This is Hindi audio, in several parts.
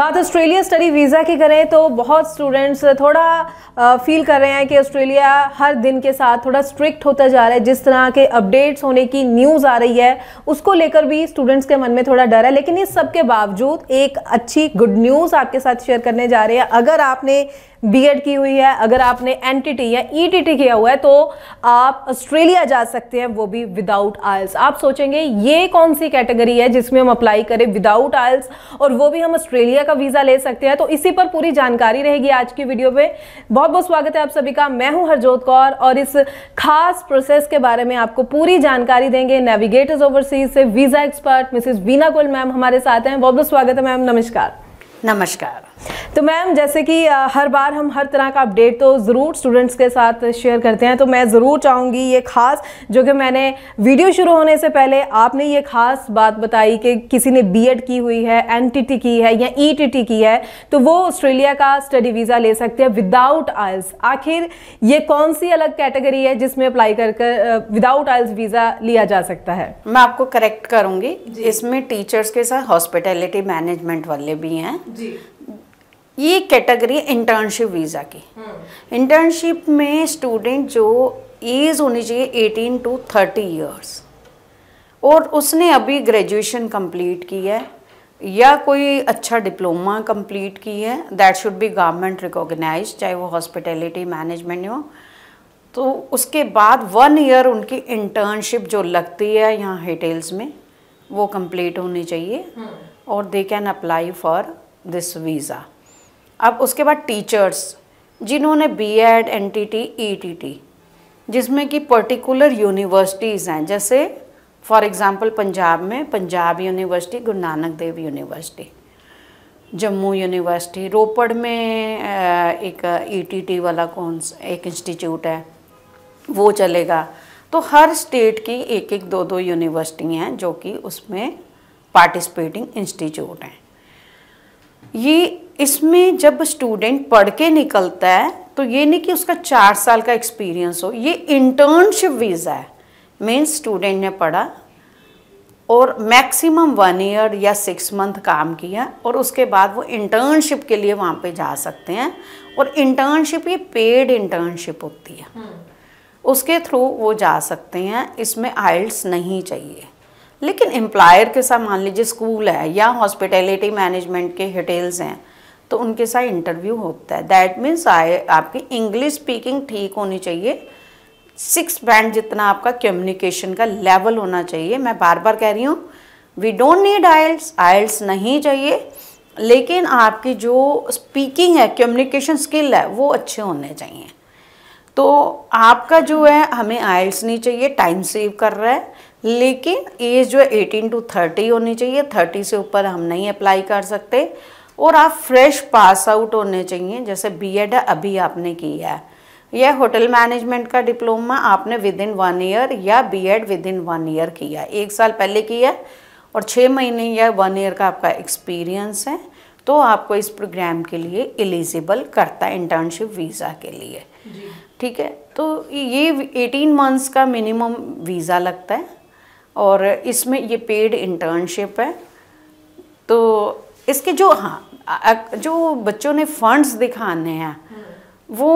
बात ऑस्ट्रेलिया स्टडी वीज़ा की करें तो बहुत स्टूडेंट्स थोड़ा फील कर रहे हैं कि ऑस्ट्रेलिया हर दिन के साथ थोड़ा स्ट्रिक्ट होता जा रहा है जिस तरह के अपडेट्स होने की न्यूज़ आ रही है उसको लेकर भी स्टूडेंट्स के मन में थोड़ा डर है लेकिन इस सब के बावजूद एक अच्छी गुड न्यूज़ आपके साथ शेयर करने जा रहे हैं अगर आपने बीएड की हुई है अगर आपने एनटीटी या ईटीटी e किया हुआ है तो आप ऑस्ट्रेलिया जा सकते हैं वो भी विदाउट आयल्स आप सोचेंगे ये कौन सी कैटेगरी है जिसमें हम अप्लाई करें विदाउट आयल्स और वो भी हम ऑस्ट्रेलिया का वीज़ा ले सकते हैं तो इसी पर पूरी जानकारी रहेगी आज की वीडियो में बहुत बहुत स्वागत है आप सभी का मैं हूँ हरजोत कौर और इस खास प्रोसेस के बारे में आपको पूरी जानकारी देंगे नेविगेटर्स ओवरसीज से visa expert Mrs Veena Goel ma'am हमारे साथ हैं बहुत बहुत स्वागत है मैम नमस्कार नमस्कार तो मैम जैसे कि हर बार हम हर तरह का अपडेट तो ज़रूर स्टूडेंट्स के साथ शेयर करते हैं तो मैं ज़रूर चाहूँगी ये ख़ास जो कि मैंने वीडियो शुरू होने से पहले आपने ये ख़ास बात बताई कि किसी ने बीएड की हुई है एनटीटी की है या ईटीटी e की है तो वो ऑस्ट्रेलिया का स्टडी वीज़ा ले सकते हैं विदाउट आयल्स आखिर ये कौन सी अलग कैटेगरी है जिसमें अप्लाई कर कर विदाउट आयल्स वीज़ा लिया जा सकता है मैं आपको करेक्ट करूँगी इसमें टीचर्स के साथ हॉस्पिटैलिटी मैनेजमेंट वाले भी हैं जी ये कैटेगरी इंटर्नशिप वीज़ा की इंटर्नशिप हम्म। में स्टूडेंट जो एज होनी चाहिए 18 टू 30 इयर्स और उसने अभी ग्रेजुएशन कंप्लीट की है या कोई अच्छा डिप्लोमा कंप्लीट की है that should be government recognise चाहे वो हॉस्पिटैलिटी मैनेजमेंट हो तो उसके बाद वन ईयर उनकी इंटर्नशिप जो लगती है यहाँ हिटेल्स में वो कंप्लीट होनी चाहिए हम्म। और they can apply for this visa अब उसके बाद टीचर्स जिन्होंने B Ed N T T E T T जिसमें कि पर्टिकुलर यूनिवर्सिटीज़ हैं जैसे फॉर एग्ज़ाम्पल पंजाब में Punjab university Guru Nanak Dev university Jammu university Ropar में एक ईटीटी e वाला कौन एक इंस्टीट्यूट है वो चलेगा तो हर स्टेट की एक एक दो दो यूनिवर्सिटी हैं जो कि उसमें पार्टिसिपेटिंग इंस्टीट्यूट हैं ये इसमें जब स्टूडेंट पढ़ के निकलता है तो ये नहीं कि उसका चार साल का एक्सपीरियंस हो ये इंटर्नशिप वीज़ा है मीन्स स्टूडेंट ने पढ़ा और मैक्सिमम वन ईयर या सिक्स मंथ काम किया और उसके बाद वो इंटर्नशिप के लिए वहाँ पे जा सकते हैं और इंटर्नशिप ये पेड इंटर्नशिप होती है हम्म। उसके थ्रू वो जा सकते हैं इसमें आइल्स नहीं चाहिए लेकिन एम्प्लायर के साथ मान लीजिए स्कूल है या हॉस्पिटैलिटी मैनेजमेंट के होटेल्स हैं तो उनके साथ इंटरव्यू होता है दैट मीन्स आए आपकी इंग्लिश स्पीकिंग ठीक होनी चाहिए सिक्स बैंड जितना आपका कम्युनिकेशन का लेवल होना चाहिए मैं बार बार कह रही हूँ we don't need IELTS IELTS नहीं चाहिए लेकिन आपकी जो स्पीकिंग है कम्युनिकेशन स्किल है वो अच्छे होने चाहिए तो आपका जो है हमें आयल्स नहीं चाहिए टाइम सेव कर रहा है लेकिन एज जो है एटीन टू थर्टी होनी चाहिए थर्टी से ऊपर हम नहीं अप्लाई कर सकते और आप फ्रेश पास आउट होने चाहिए जैसे बीएड अभी आपने की है यह होटल मैनेजमेंट का डिप्लोमा आपने विद इन वन ईयर या बीएड विद इन वन ईयर किया एक साल पहले किया और छः महीने या वन ईयर का आपका एक्सपीरियंस है तो आपको इस प्रोग्राम के लिए एलिजिबल करता है इंटर्नशिप वीज़ा के लिए ठीक है तो ये 18 मंथ्स का मिनिमम वीज़ा लगता है और इसमें ये पेड इंटर्नशिप है तो इसके जो हाँ जो बच्चों ने फंड्स दिखाने हैं वो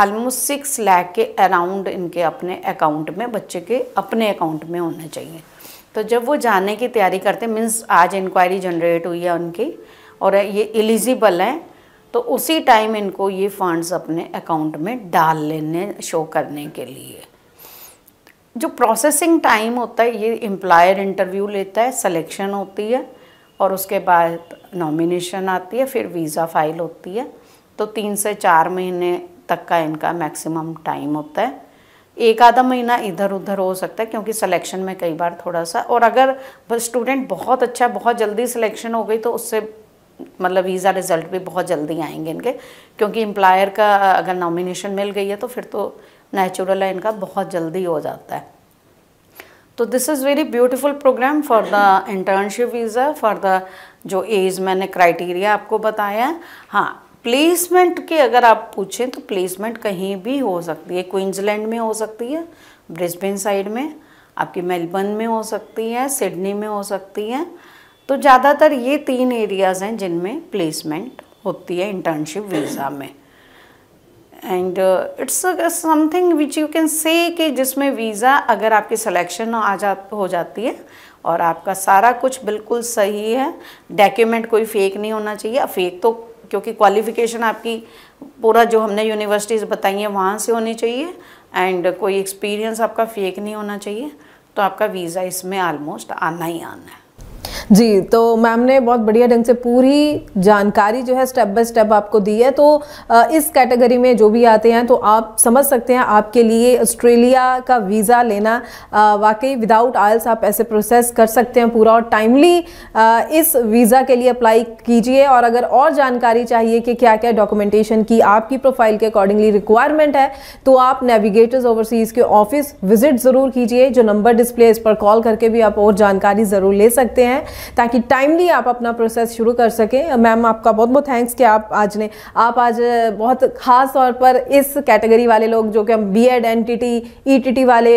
आलमोस्ट सिक्स लैख के अराउंड इनके अपने अकाउंट में बच्चे के अपने अकाउंट में होने चाहिए तो जब वो जाने की तैयारी करते मीन्स आज इंक्वायरी जनरेट हुई है उनकी और ये एलिजिबल हैं तो उसी टाइम इनको ये फंड्स अपने अकाउंट में डाल लेने शो करने के लिए जो प्रोसेसिंग टाइम होता है ये एम्प्लायर इंटरव्यू लेता है सिलेक्शन होती है और उसके बाद नॉमिनेशन आती है फिर वीज़ा फाइल होती है तो तीन से चार महीने तक का इनका मैक्सिमम टाइम होता है एक आधा महीना इधर उधर हो सकता है क्योंकि सिलेक्शन में कई बार थोड़ा सा और अगर स्टूडेंट बहुत अच्छा बहुत जल्दी सिलेक्शन हो गई तो उससे मतलब वीज़ा रिज़ल्ट भी बहुत जल्दी आएंगे इनके क्योंकि एम्प्लायर का अगर नॉमिनेशन मिल गई है तो फिर तो नेचुरल है इनका बहुत जल्दी हो जाता है तो this is very beautiful programme for the internship visa for the जो एज मैंने क्राइटेरिया आपको बताया है हाँ प्लेसमेंट की अगर आप पूछें तो प्लेसमेंट कहीं भी हो सकती है क्वींसलैंड में हो सकती है ब्रिस्बेन साइड में आपकी मेलबर्न में हो सकती है सिडनी में हो सकती है तो ज़्यादातर ये तीन एरियाज़ हैं जिनमें प्लेसमेंट होती है इंटर्नशिप वीज़ा में and it's something which you can say कि जिसमें वीज़ा अगर आपकी सिलेक्शन आ जा हो जाती है और आपका सारा कुछ बिल्कुल सही है डॉक्यूमेंट कोई फेक नहीं होना चाहिए फेक तो क्योंकि क्वालिफ़िकेशन आपकी पूरा जो हमने यूनिवर्सिटीज़ बताई हैं वहाँ से होनी चाहिए एंड कोई एक्सपीरियंस आपका फेक नहीं होना चाहिए तो आपका वीज़ा इसमें आलमोस्ट आना ही आना है जी तो मैम ने बहुत बढ़िया ढंग से पूरी जानकारी जो है स्टेप बाय स्टेप आपको दी है तो इस कैटेगरी में जो भी आते हैं तो आप समझ सकते हैं आपके लिए ऑस्ट्रेलिया का वीज़ा लेना वाकई विदाउट आयल्स आप ऐसे प्रोसेस कर सकते हैं पूरा और टाइमली इस वीज़ा के लिए अप्लाई कीजिए और अगर और जानकारी चाहिए कि क्या क्या डॉक्यूमेंटेशन की आपकी प्रोफाइल के अकॉर्डिंगली रिक्वायरमेंट है तो आप नेविगेटर्स ओवरसीज़ के ऑफिस विजिट ज़रूर कीजिए जो नंबर डिस्प्ले इस पर कॉल करके भी आप और जानकारी ज़रूर ले सकते हैं ताकि टाइमली आप अपना प्रोसेस शुरू कर सकें मैम आपका बहुत बहुत थैंक्स कि आप आज ने आप आज बहुत ख़ास तौर पर इस कैटेगरी वाले लोग जो कि हम बी एड एन टी वाले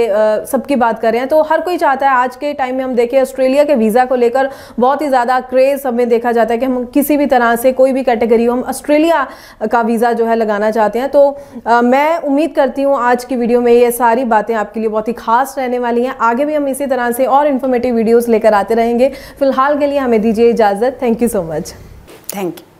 सबकी बात कर रहे हैं तो हर कोई चाहता है आज के टाइम में हम देखें ऑस्ट्रेलिया के वीज़ा को लेकर बहुत ही ज़्यादा क्रेज़ हमें देखा जाता है कि हम किसी भी तरह से कोई भी कैटेगरी हम ऑस्ट्रेलिया का वीज़ा जो है लगाना चाहते हैं तो आ, मैं उम्मीद करती हूँ आज की वीडियो में ये सारी बातें आपके लिए बहुत ही खास रहने वाली हैं आगे भी हम इसी तरह से और इन्फॉर्मेटिव वीडियोज़ लेकर आते रहेंगे फिलहाल फिलहाल के लिए हमें दीजिए इजाज़त thank you so much thank you